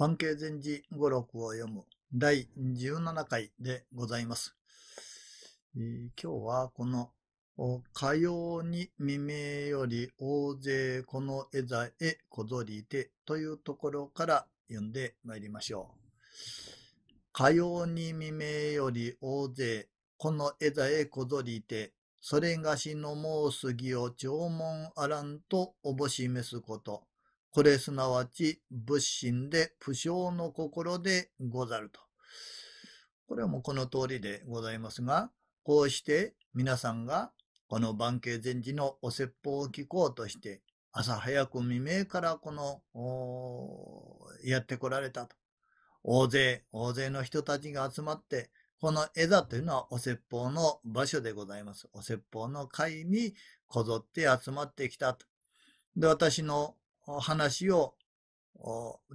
関係禅寺語録を読む第17回でございます。えー、今日はこの、かように未明より大勢この絵座へこぞりてというところから読んでまいりましょう。かように未明より大勢この絵座へこぞりて、それがしの申すぎを弔問あらんとおぼしめすこと。これすなわち仏心で不詳の心でござると。これもこの通りでございますが、こうして皆さんがこの万景禅師のお説法を聞こうとして、朝早く未明からこの、やってこられたと。大勢、大勢の人たちが集まって、この江座というのはお説法の場所でございます。お説法の会にこぞって集まってきたと。で、私の話を、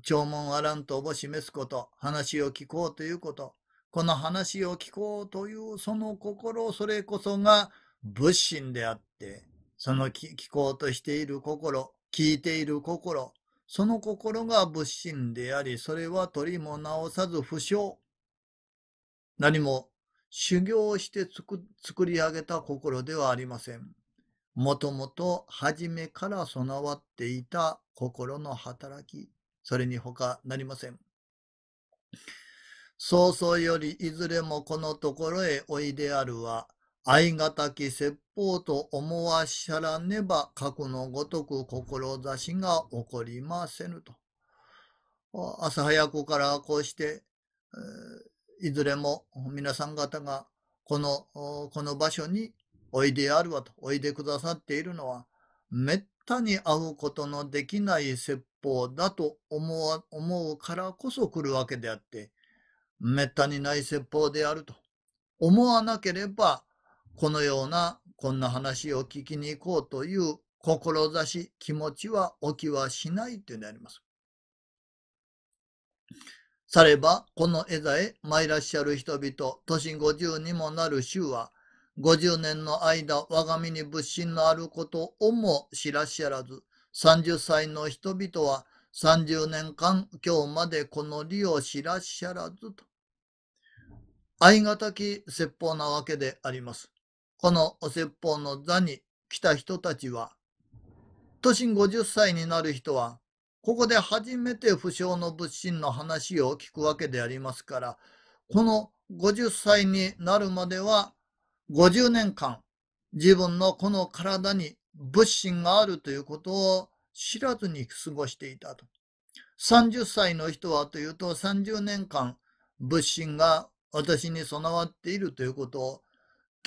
弔問あらんとを示すこと、話を聞こうということ、この話を聞こうというその心、それこそが仏心であって、その聞こうとしている心、聞いている心、その心が仏心であり、それは取りも直さず不詳。何も修行して作り上げた心ではありません。もともと初めから備わっていた心の働き、それに他なりません。早々よりいずれもこのところへおいであるは、相がき説法と思わしゃらねば、過去のごとく志が起こりませぬと。朝早くからこうして、いずれも皆さん方がこの、この場所においであるわと、おいでくださっているのは、めっ他に会うことのできない説法だと思うからこそ来るわけであって、滅多にない説法であると思わなければ、このようなこんな話を聞きに行こうという志、気持ちは起きはしないというのであります。されば、この絵座へ参らっしゃる人々、都心50にもなる衆は、50年の間、我が身に物心のあることをも知らしやらず、30歳の人々は30年間今日までこの理を知らしゃらずと。相がき説法なわけであります。この説法の座に来た人たちは、年50歳になる人は、ここで初めて不詳の仏心の話を聞くわけでありますから、この50歳になるまでは50年間自分のこの体に物心があるということを知らずに過ごしていたと。30歳の人はというと30年間物心が私に備わっているということを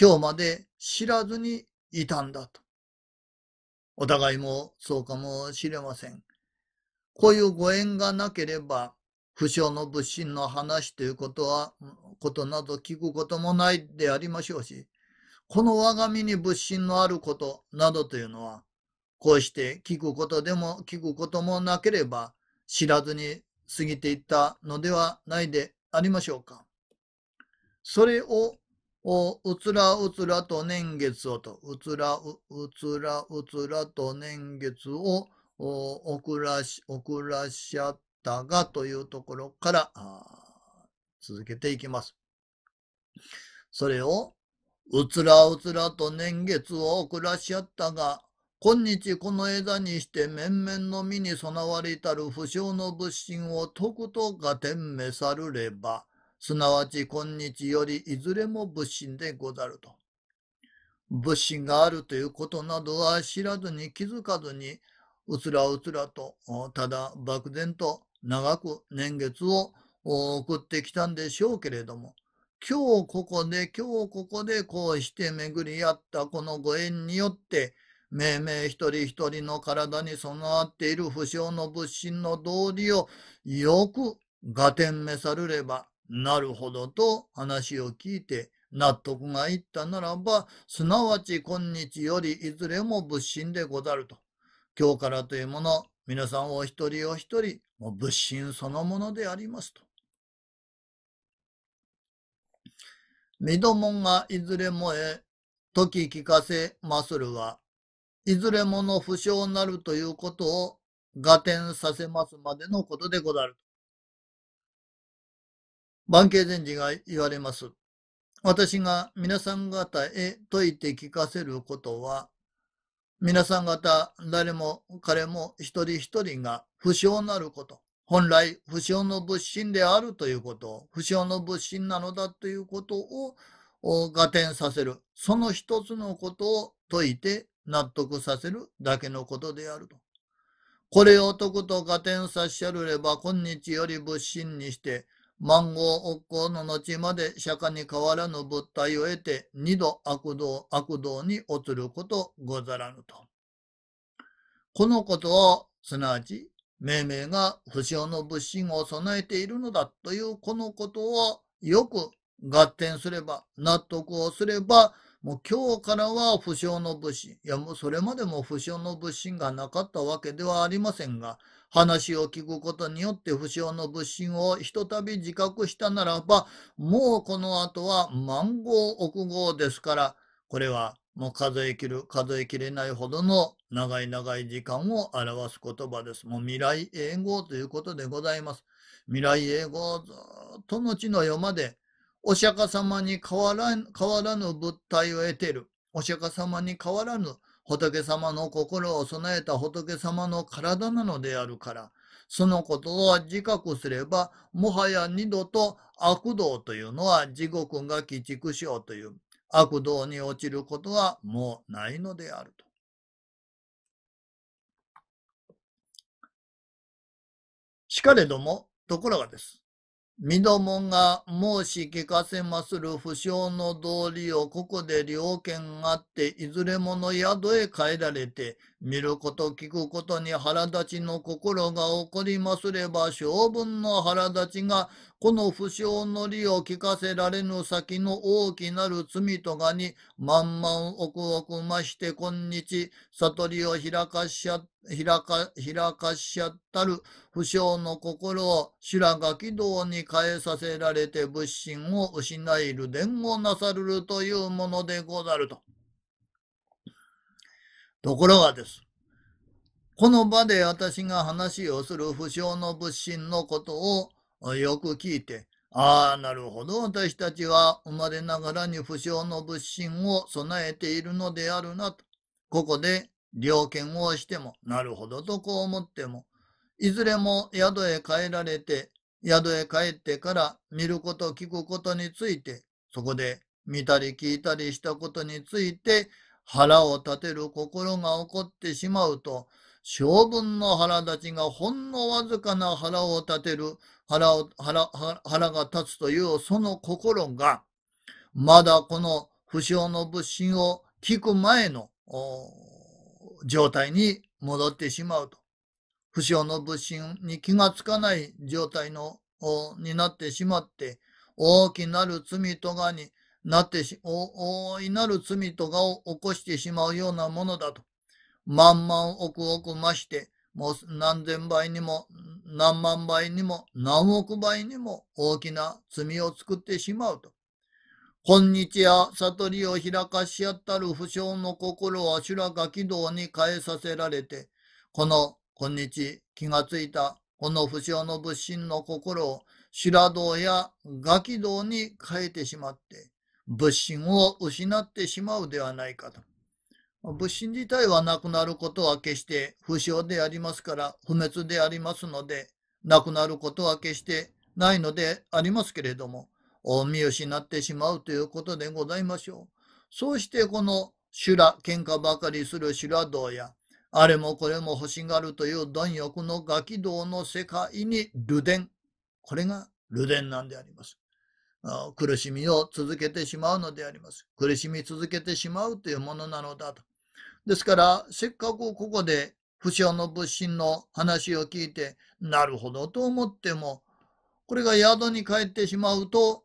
今日まで知らずにいたんだと。お互いもそうかもしれません。こういうご縁がなければ不詳の物心の話ということは、ことなど聞くこともないでありましょうし、この我が身に物心のあることなどというのは、こうして聞くことでも聞くこともなければ知らずに過ぎていったのではないでありましょうか。それをうつらうつらと年月をと、うつらうつらうつらと年月を遅らし、遅らしゃっったがというところから続けていきます。それを、うつらうつらと年月を暮らし合ったが、今日この枝にして面々の身に備わりたる不詳の物心を徳くとが天めさるれば、すなわち今日よりいずれも物心でござると。物心があるということなどは知らずに気づかずに、うつらうつらと、ただ漠然と長く年月を送ってきたんでしょうけれども、今日ここで、今日ここでこうして巡り合ったこのご縁によって、命名一人一人の体に備わっている不詳の物心の道理をよく合点めさるればなるほどと話を聞いて納得がいったならば、すなわち今日よりいずれも物心でござると。今日からというもの、皆さんお一人お一人、もう仏心そのものでありますと。身どもがいずれもへ、時聞かせまするは、いずれもの不詳なるということを合点させますまでのことでござる。万慶禅師が言われます。私が皆さん方へ説いて聞かせることは、皆さん方、誰も彼も一人一人が不祥なること、本来不祥の物心であるということ、不祥の物心なのだということを合点させる、その一つのことを解いて納得させるだけのことであると。これを解くと合点させゃるれば、今日より物心にして、万号億光の後まで釈迦に変わらぬ物体を得て二度悪道悪道に移ることござらぬと。このことは、すなわち、命名が不詳の物心を備えているのだというこのことをよく合点すれば、納得をすれば、もう今日からは不詳の物心、いやもうそれまでも不詳の物心がなかったわけではありませんが、話を聞くことによって不詳の物心をひとたび自覚したならば、もうこの後は万号億号ですから、これはもう数えきる、数えきれないほどの長い長い時間を表す言葉です。もう未来英語ということでございます。未来英語をずっと後の世まで、お釈迦様に変わら変わらぬ物体を得ている。お釈迦様に変わらぬ仏様の心を備えた仏様の体なのであるから、そのことは自覚すれば、もはや二度と悪道というのは地獄が鬼畜しようという、悪道に落ちることはもうないのであると。しかれども、ところがです。身どもが申し聞かせまする不詳の道理をここで両があっていずれもの宿へ帰られて見ること聞くことに腹立ちの心が起こりますれば性分の腹立ちがこの不祥の理を聞かせられぬ先の大きなる罪とがに、万ん億億まして今日、悟りを開かしゃ、開か、開かしゃったる不祥の心を修羅が軌道に変えさせられて仏心を失いる伝をなさるるというものでござると。ところがです。この場で私が話をする不祥の仏心のことを、よく聞いて、ああ、なるほど、私たちは生まれながらに不詳の物心を備えているのであるなと。ここで了見をしても、なるほどとこう思っても、いずれも宿へ帰られて、宿へ帰ってから見ること聞くことについて、そこで見たり聞いたりしたことについて腹を立てる心が起こってしまうと、将軍の腹立ちがほんのわずかな腹を立てる腹を腹腹が立つというその心がまだこの不祥の物心を聞く前の状態に戻ってしまうと。不祥の物心に気がつかない状態のになってしまって大きなる罪とがになってし大いなる罪とがを起こしてしまうようなものだと。万万億億増して、もう何千倍にも、何万倍にも、何億倍にも大きな罪を作ってしまうと。今日や悟りを開かしやったる不祥の心は修羅が軌道に変えさせられて、この今日気がついたこの不祥の仏心の心を修羅道や餓鬼道に変えてしまって、仏心を失ってしまうではないかと。物心自体はなくなることは決して不詳でありますから不滅でありますので、なくなることは決してないのでありますけれども、見失ってしまうということでございましょう。そうしてこの修羅、喧嘩ばかりする修羅道や、あれもこれも欲しがるという貪欲のガキ道の世界に流伝。これが流伝なんであります。苦しみを続けてしまうのであります。苦しみ続けてしまうというものなのだと。ですから、せっかくここで不詳の仏心の話を聞いて、なるほどと思っても、これが宿に帰ってしまうと、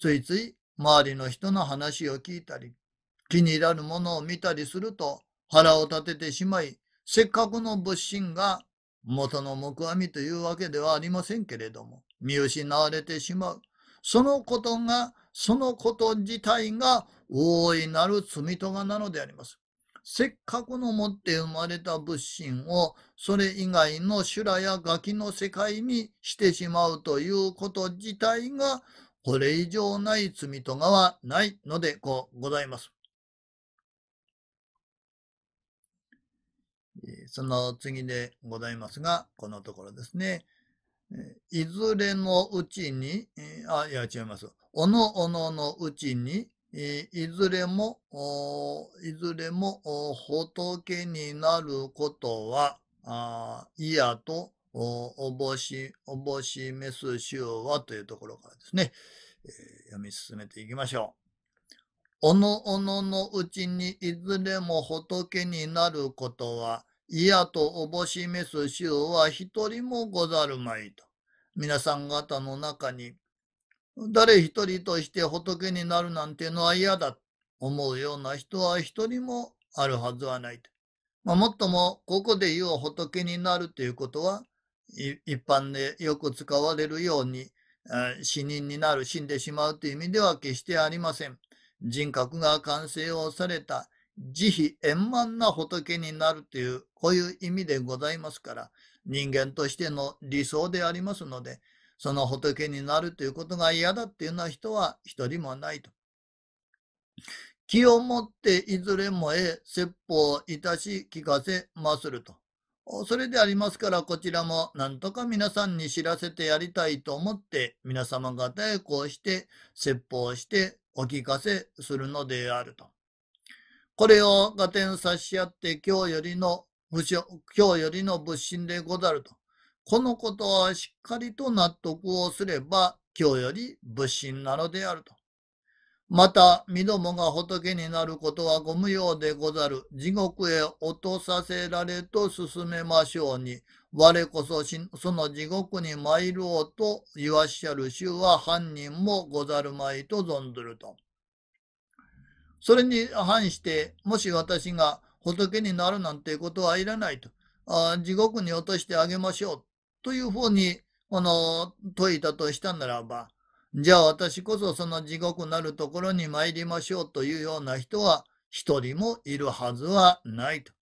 ついつい周りの人の話を聞いたり、気に入らぬものを見たりすると腹を立ててしまい、せっかくの仏心が元の木阿弥というわけではありませんけれども、見失われてしまう。そのことが、そのこと自体が大いなる罪とがなのであります。せっかくの持って生まれた物心を、それ以外の修羅やガキの世界にしてしまうということ自体が、これ以上ない罪とがはないのでございます。その次でございますが、このところですね。いずれのうちに、あ、いや違います。おのおののうちに、いずれも、いずれも仏になることは、いやと、おぼし、おぼしめすしゅうはというところからですね、えー、読み進めていきましょう。おのおののうちにいずれも仏になることはいやとおぼしめす衆は一人もござるまいと。皆さん方の中に、誰一人として仏になるなんてのは嫌だと思うような人は一人もあるはずはないと。まあ、もっとも、ここで言う仏になるということは、一般でよく使われるように、死人になる、死んでしまうという意味では決してありません。人格が完成をされた、慈悲円満な仏になるというこういう意味でございますから、人間としての理想でありますので、その仏になるということが嫌だっていうのは人は一人もないと。気を持っていずれもへ説法いたし聞かせますると。それでありますから、こちらもなんとか皆さんに知らせてやりたいと思って、皆様方へこうして説法してお聞かせするのであると。これを合点差し合って今日よりの今日よりの仏心でござると。このことはしっかりと納得をすれば、今日より仏心なのであると。また、身どもが仏になることはご無用でござる。地獄へ落とさせられと進めましょうに。我こそその地獄に参ろうと言わしゃる衆は犯人もござるまいと存ずると。それに反して、もし私が仏になるなんていうことはいらないと。あ地獄に落としてあげましょう。というふうに、この、説いたとしたならば、じゃあ私こそその地獄なるところに参りましょうというような人は一人もいるはずはないと。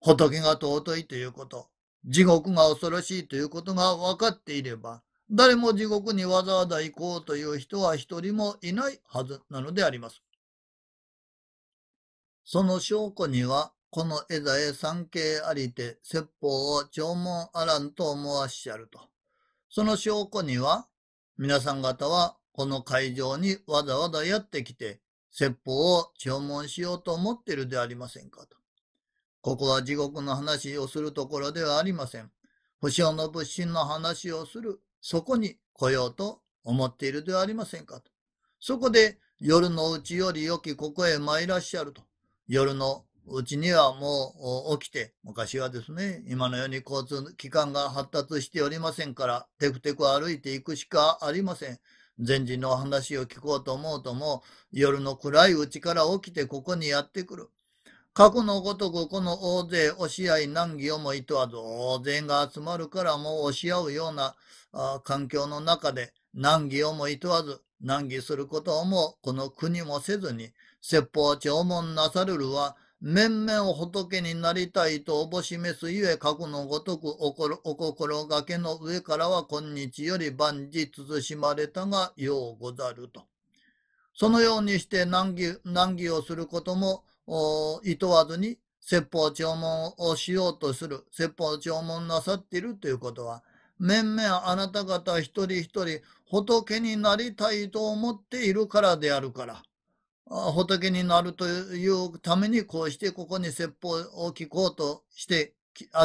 仏が尊いということ、地獄が恐ろしいということが分かっていれば、誰も地獄にわざわざ行こうという人は一人もいないはずなのであります。その証拠には、この枝へ参詣ありて、説法を弔問あらんと思わしゃると。その証拠には、皆さん方はこの会場にわざわざやってきて、説法を弔問しようと思っているでありませんかと。ここは地獄の話をするところではありません。不詳の物心の話をする、そこに来ようと思っているではありませんかと。そこで夜のうちより良きここへ参らっしゃると。夜のうちにはもう起きて、昔はですね、今のように交通機関が発達しておりませんから、テクテク歩いていくしかありません。前人の話を聞こうと思うとも、夜の暗いうちから起きてここにやってくる。過去のごとくこの大勢押し合い難儀をもいとわず、大勢が集まるからもう押し合うような環境の中で難儀をもいとわず、難儀することをもこの国もせずに、説法聴聞なさるるは、面々仏になりたいとおぼしめすゆえ、過去のごとくお心がけの上からは今日より万事慎まれたがようござると。そのようにして難儀難儀をすることも、いとわずに説法聴聞をしようとする、説法聴聞なさっているということは、面々あなた方一人一人仏になりたいと思っているからであるから、仏になるというためにこうしてここに説法を聞こうとして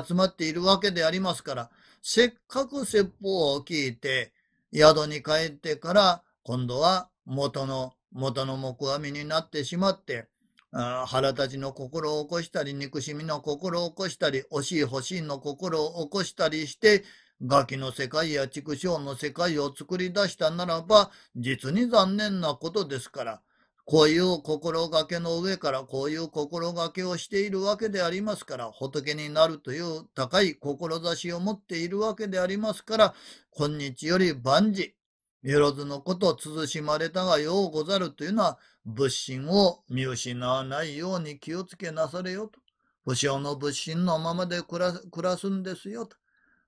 集まっているわけでありますから、せっかく説法を聞いて宿に帰ってから今度は元の元の木阿弥になってしまって、腹立ちの心を起こしたり、憎しみの心を起こしたり、惜しい欲しいの心を起こしたりして、ガキの世界や畜生の世界を作り出したならば、実に残念なことですから、こういう心がけの上からこういう心がけをしているわけでありますから、仏になるという高い志を持っているわけでありますから、今日より万事、よろずのこと慎まれたがようござるというのは、仏心を見失わないように気をつけなされよと。不祥の仏心のままで暮らすんですよと。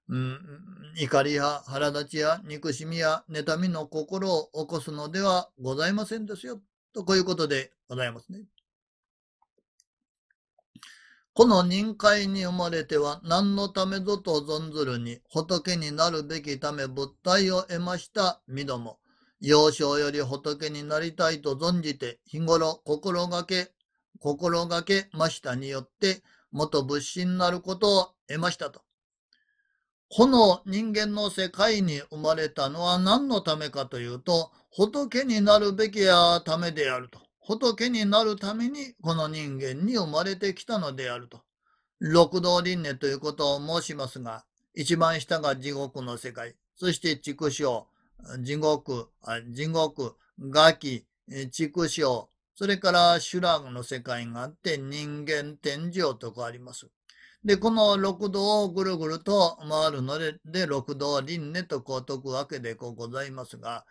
うん、怒りや腹立ちや憎しみや妬みの心を起こすのではございませんですよ。と、こういうことでございますね。この人界に生まれては何のためぞと存ずるに、仏になるべきため物体を得ました身ども、幼少より仏になりたいと存じて、日頃心がけ、心がけましたによって、元仏師になることを得ましたと。この人間の世界に生まれたのは何のためかというと、仏になるべきやためであると。仏になるためにこの人間に生まれてきたのであると。六道輪廻ということを申しますが、一番下が地獄の世界、そして畜生、地獄、地獄、ガキ、畜生、それから修羅の世界があって人間天上とかあります。で、この六道をぐるぐると回るので、で六道輪廻とこう解くわけでこうございますが、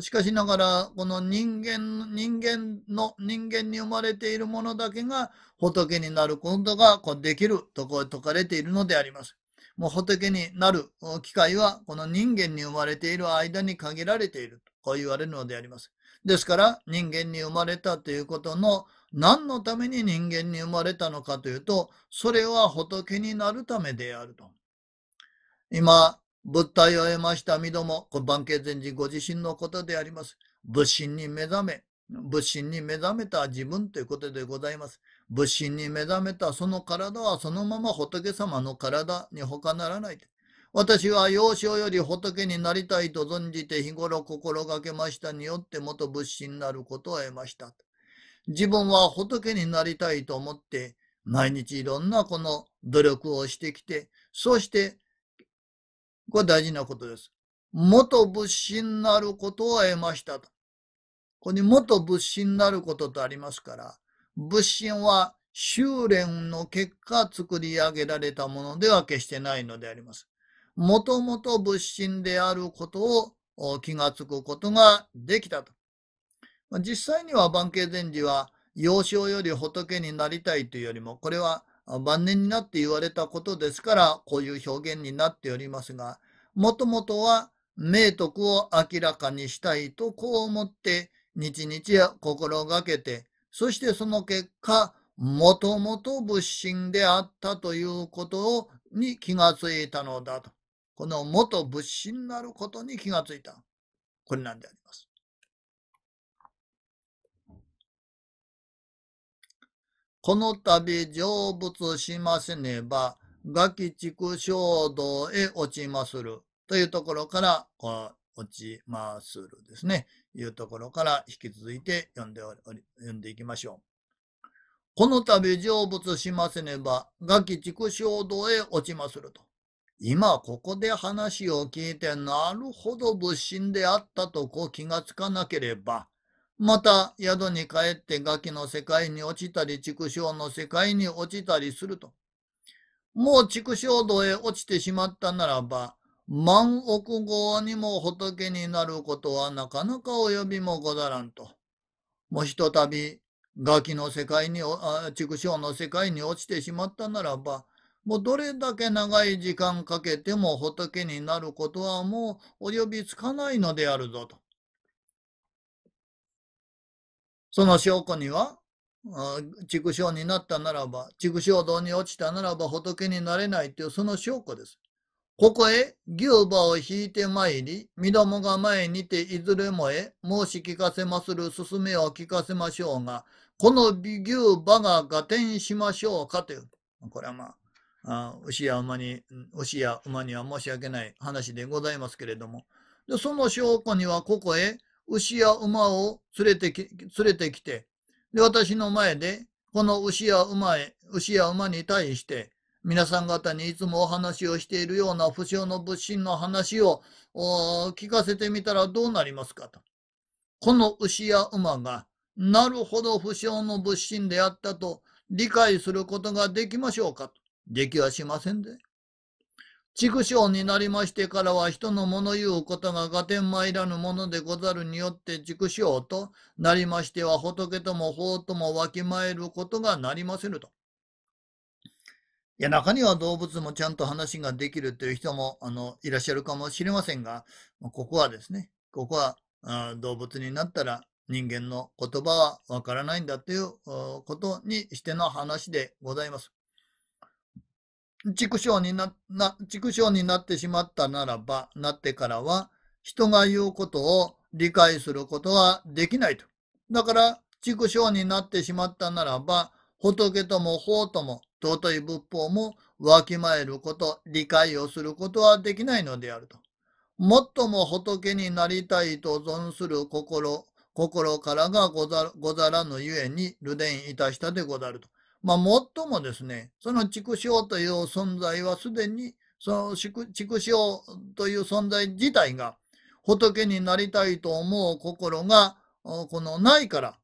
しかしながら、この人間、人間の、人間に生まれているものだけが仏になることができるとこう説かれているのであります。もう仏になる機会は、この人間に生まれている間に限られているとこう言われるのであります。ですから、人間に生まれたということの何のために人間に生まれたのかというと、それは仏になるためであると。今、物体を得ました身ども、この万慶禅師ご自身のことであります。物心に目覚め、仏心に目覚めた自分ということでございます。仏心に目覚めたその体はそのまま仏様の体に他ならない。私は幼少より仏になりたいと存じて日頃心がけましたによって元仏師になることを得ました。自分は仏になりたいと思って毎日いろんなこの努力をしてきて、そしてこれ大事なことです。元仏心なることを得ましたと。ここに元仏心なることとありますから、仏心は修練の結果作り上げられたものでは決してないのであります。もともと仏心であることを気がつくことができたと。実際には万慶禅師は、幼少より仏になりたいというよりも、これは晩年になって言われたことですから、こういう表現になっておりますが、もともとは明徳を明らかにしたいとこう思って、日々心がけて、そしてその結果、もともと仏心であったということに気がついたのだと。この元仏心なることに気がついた。これなんであります。この度成仏しませねば、ガキ畜衝動へ落ちまする。というところから、こう落ちまするですね。いうところから引き続いて読んでおり、読んでいきましょう。この度成仏しませねば、ガキ畜衝動へ落ちますると。今ここで話を聞いて、なるほど物心であったとこう気がつかなければ、また宿に帰ってガキの世界に落ちたり畜生の世界に落ちたりすると。もう畜生道へ落ちてしまったならば、万億号にも仏になることはなかなか及びもござらんと。もうひとたび、ガキの世界に、畜生の世界に落ちてしまったならば、もうどれだけ長い時間かけても仏になることはもう及びつかないのであるぞと。その証拠には、畜生になったならば、畜生道に落ちたならば仏になれないというその証拠です。ここへ牛馬を引いて参り、身どもが前にていずれもへ申し聞かせまする勧めを聞かせましょうが、この美牛馬が合点しましょうかという。これはまあ、あ牛や馬に、牛や馬には申し訳ない話でございますけれども。でその証拠にはここへ牛や馬を連れてき、連れてきて、で、私の前で、この牛や馬へ、牛や馬に対して、皆さん方にいつもお話をしているような不詳の物心の話を聞かせてみたらどうなりますかと。この牛や馬が、なるほど不詳の物心であったと理解することができましょうかと。できはしませんで。畜生になりましてからは人の物言うことが合点参らぬものでござるによって畜生となりましては仏とも法ともわきまえることがなりませぬと。いや、中には動物もちゃんと話ができるという人も、あの、いらっしゃるかもしれませんが、ここはですね、ここは、動物になったら人間の言葉はわからないんだということにしての話でございます。畜生にな、な、畜生になってしまったならば、なってからは、人が言うことを理解することはできないと。だから、畜生になってしまったならば、仏とも法とも尊い仏法もわきまえること、理解をすることはできないのであると。もっとも仏になりたいと存する心、心からがござらぬゆえに、ルデンいたしたでござると。まあ、もっともですね、その畜生という存在はすでに、その畜生という存在自体が、仏になりたいと思う心が、このないから、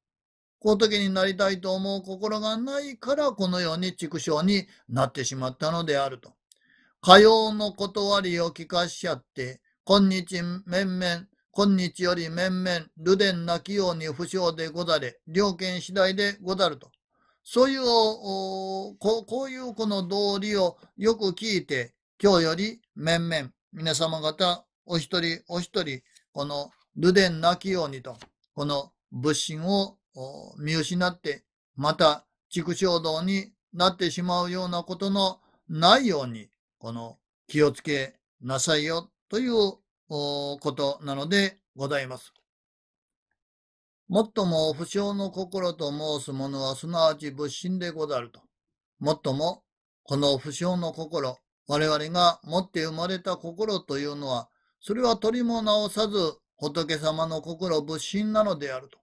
仏になりたいと思う心がないから、このように畜生になってしまったのであると。火曜の断りを聞かしちゃって、今日面々、今日より面々、ルデンなきように不詳でござれ、良権次第でござると。そういう、こうこういうこの道理をよく聞いて、今日より面々、皆様方、お一人お一人、このルデンなきようにと、この仏心を見失って、また畜生道になってしまうようなことのないように、この気をつけなさいよということなのでございます。もっとも不詳の心と申す者はすなわち仏心でござると。もっとも、この不詳の心、我々が持って生まれた心というのは、それは取りも直さず仏様の心仏心なのであると。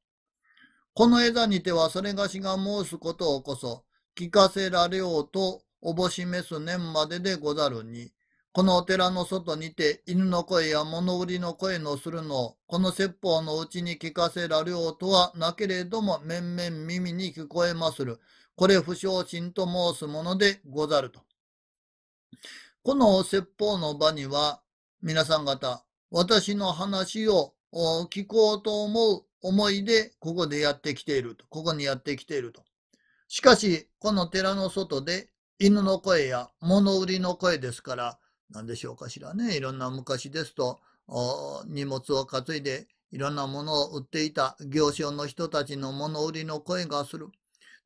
この枝にてはそれがしが申すことをこそ、聞かせられようとおぼしめす念まででござるに、このお寺の外にて犬の声や物売りの声のするのをこの説法のうちに聞かせられようとはなけれども面々耳に聞こえまする。これ不昇心と申すものでござると。この説法の場には皆さん方私の話を聞こうと思う思いでここでやってきていると。ここにやってきていると。しかしこの寺の外で犬の声や物売りの声ですから何でしょうかしらね。いろんな昔ですと、荷物を担いでいろんなものを売っていた行商の人たちの物売りの声がする。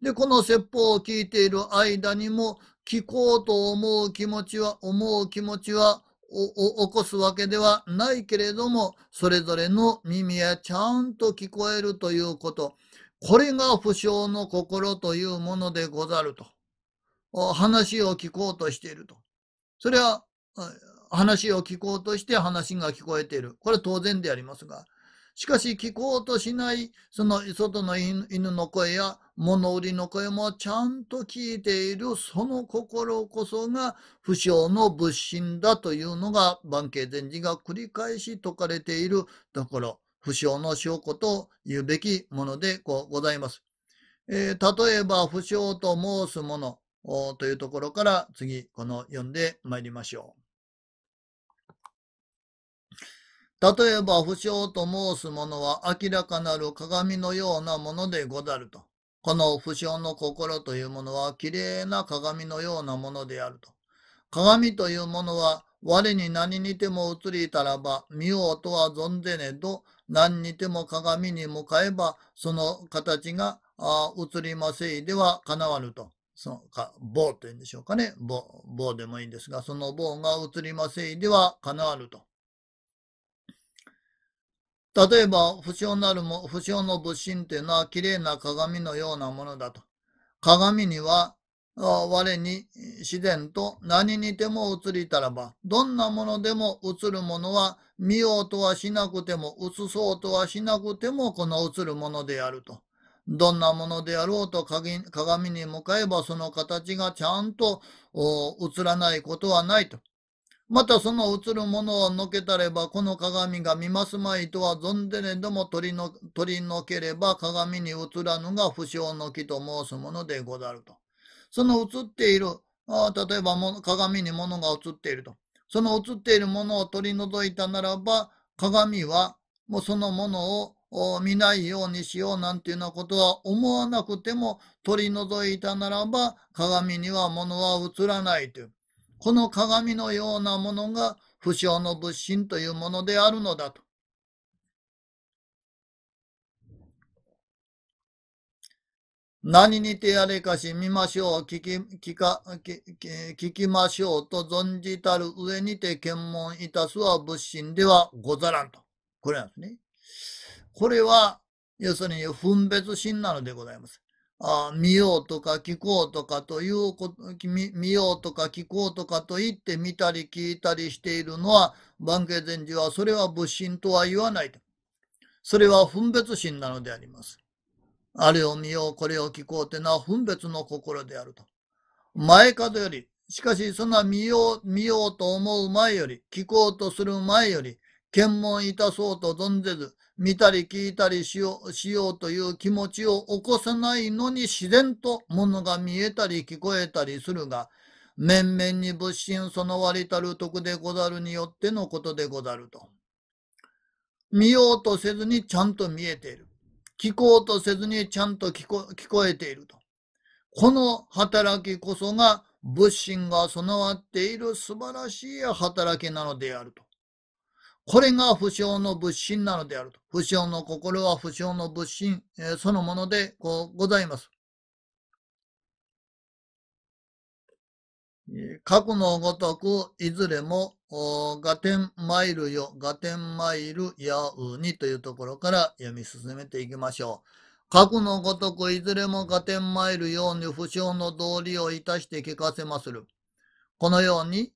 で、この説法を聞いている間にも、聞こうと思う気持ちは、思う気持ちは、起こすわけではないけれども、それぞれの耳やちゃんと聞こえるということ。これが不詳の心というものでござると。話を聞こうとしていると。それは話を聞こうとして話が聞こえている。これは当然でありますが。しかし聞こうとしないその外の犬の声や物売りの声もちゃんと聞いているその心こそが不詳の仏心だというのが万慶禅師が繰り返し説かれているところ不詳の証拠と言うべきものでございます。えー、例えば不詳と申すものというところから次この読んでまいりましょう。例えば不詳と申すものは明らかなる鏡のようなものでござると。この不詳の心というものは綺麗な鏡のようなものであると。鏡というものは我に何にても映りたらば見ようとは存ぜねど何にても鏡に向かえばその形が映りませいではかなわぬと。そのか棒というんでしょうかね棒棒でもいいんですがその棒が映りませいではかなわぬと。例えば、不詳なるも、不詳の物心というのは綺麗な鏡のようなものだと。鏡には、我に自然と何にても映りたらば、どんなものでも映るものは見ようとはしなくても、映そうとはしなくても、この映るものであると。どんなものであろうと鏡に向かえばその形がちゃんと映らないことはないと。またその映るものをのけたれば、この鏡が見ますまいとは存ぜれども取りの取りのければ鏡に映らぬが不詳の木と申すものでござると。その映っている、あ例えばも鏡に物が映っていると。その映っているものを取り除いたならば、鏡はもうそのものを見ないようにしようなんていうようなことは思わなくても取り除いたならば鏡には物は映らないという。この鏡のようなものが不詳の物心というものであるのだと。何にてやれかし見ましょう、聞き、聞か、聞きましょうと存じたる上にて検問いたすは物心ではござらんと。これなんですね。これは、要するに分別心なのでございます。あ見ようとか聞こうとかという見ようとか聞こうとかと言って見たり聞いたりしているのは、万景禅師はそれは仏心とは言わないと。それは分別心なのであります。あれを見よう、これを聞こうというのは分別の心であると。前方より、しかしそんな見よう、見ようと思う前より、聞こうとする前より、検問いたそうと存ぜず、見たり聞いたりしよう、しようという気持ちを起こさないのに自然と物が見えたり聞こえたりするが、面々に物心その割たる徳でござるによってのことでござると。見ようとせずにちゃんと見えている。聞こうとせずにちゃんと聞こ聞こえていると。この働きこそが仏心が備わっている素晴らしい働きなのであると。これが不詳の物心なのであると。不詳の心は不詳の物心、えー、そのものでこうございます。過去のごとく、いずれも、ガテンマイルよ、ガテンマイルやうにというところから読み進めていきましょう。過去のごとく、いずれもガテンマイルように不詳の道理をいたして聞かせまする。このように、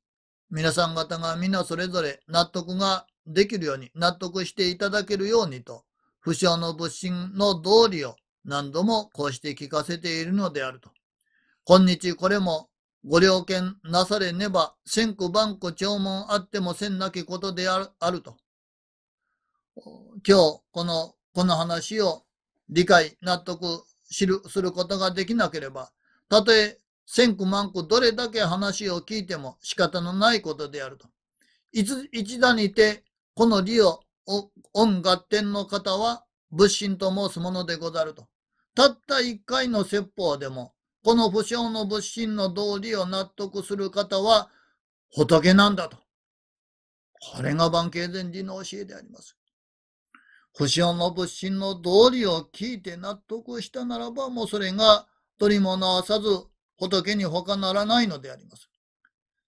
皆さん方が皆それぞれ納得ができるように、納得していただけるようにと、不詳の仏心の道理を何度もこうして聞かせているのであると。今日これもご了見なされねば、千句万句弔問あってもせんなきことであると。今日、この、この話を理解、納得、知る、することができなければ、たとえ千句万句どれだけ話を聞いても仕方のないことであると。一一打にてこの理を、恩合点の方は仏心と申すものでござると。たった一回の説法でも、この不詳の仏心の道理を納得する方は仏なんだと。これが万慶禅寺の教えであります。不詳の仏心の道理を聞いて納得したならば、もうそれが取り物あさず仏に他ならないのであります。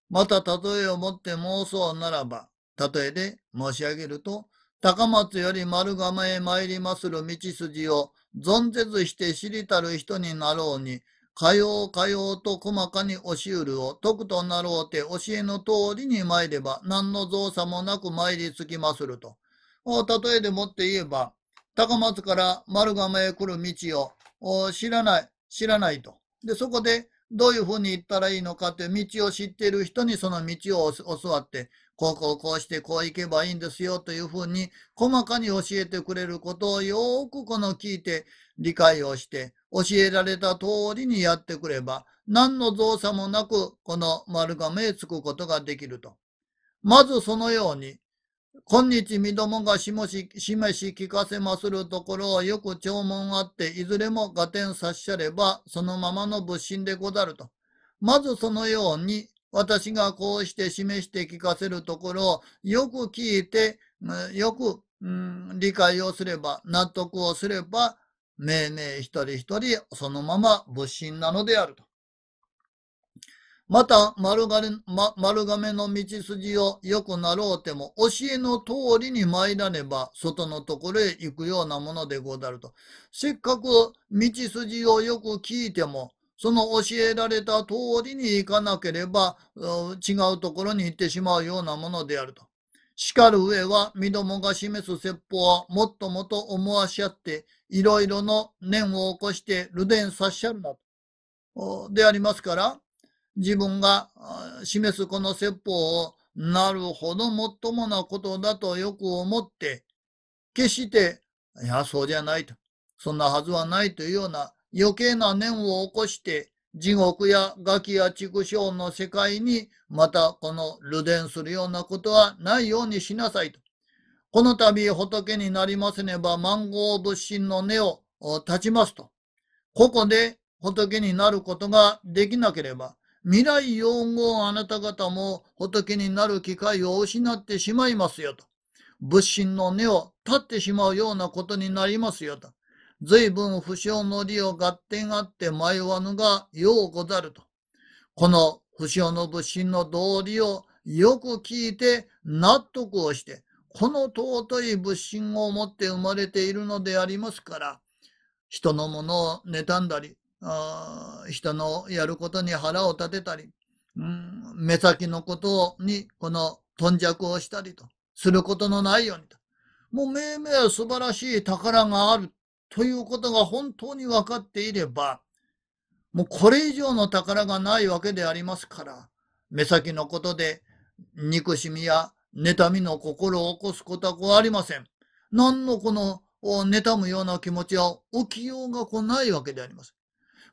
また例えをもって妄想ならば、例えで申し上げると、高松より丸亀へ参りまする道筋を存ぜずして知りたる人になろうに、かようかようと細かに押しうるを徳となろうて教えの通りに参れば何の造作もなく参りつきますると。例えでもって言えば、高松から丸亀へ来る道を知らない、知らないと。で、そこでどういうふうに行ったらいいのかって道を知っている人にその道を教わって、こうこうこうしてこう行けばいいんですよというふうに細かに教えてくれることをよくこの聞いて理解をして教えられた通りにやってくれば何の造作もなくこの丸が目つくことができると。まずそのように今日身どもが示し、示し聞かせまするところをよく弔問あって、いずれも合点察しゃれば、そのままの仏心でござると。まずそのように私がこうして示して聞かせるところ、よく聞いて、よく、うん、理解をすれば、納得をすれば、命名一人一人そのまま物心なのであると。また丸がま、丸亀の道筋を良くなろうても、教えの通りに参らねば、外のところへ行くようなものでござると。せっかく道筋をよく聞いても、その教えられた通りに行かなければ、違うところに行ってしまうようなものであると。しかる上は、身どもが示す説法はもっともと思わしあって、いろいろの念を起こして流伝さっしゃるなと。でありますから、自分が示すこの説法を、なるほど、もっともなことだとよく思って、決して、いや、そうじゃないと。そんなはずはないというような余計な念を起こして地獄やガキや畜生の世界にまたこの流伝するようなことはないようにしなさいと。この度仏になりませねば万ン仏心の根を断ちますと。ここで仏になることができなければ、未来永劫あなた方も仏になる機会を失ってしまいますよと。仏心の根を立ってしまうようなことになりますよと。随分不詳の利を合点あって迷わぬがようござると。この不詳の物心の道理をよく聞いて納得をして、この尊い物心を持って生まれているのでありますから、人のものを妬んだり、あ人のやることに腹を立てたり、うん、目先のことにこの頓着をしたりと、することのないようにと。もう命名素晴らしい宝がある。ということが本当に分かっていれば、もうこれ以上の宝がないわけでありますから、目先のことで憎しみや妬みの心を起こすことはありません。何のこの妬むような気持ちは起きようがこないわけであります。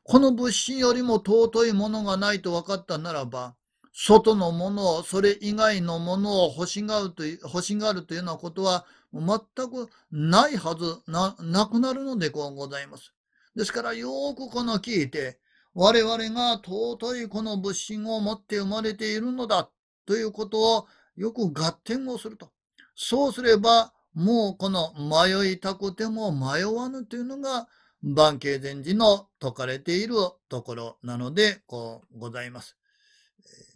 この物心よりも尊いものがないと分かったならば、外のものを、それ以外のものを欲しがるという、欲しがるというようなことは全くないはずな、なくなるのでございます。ですからよーくこの聞いて、我々が尊いこの物心を持って生まれているのだということをよく合点をすると。そうすれば、もうこの迷いたくても迷わぬというのが、万景禅師の説かれているところなので、こうございます。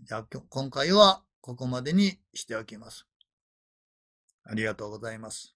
じゃあ今回はここまでにしておきます。ありがとうございます。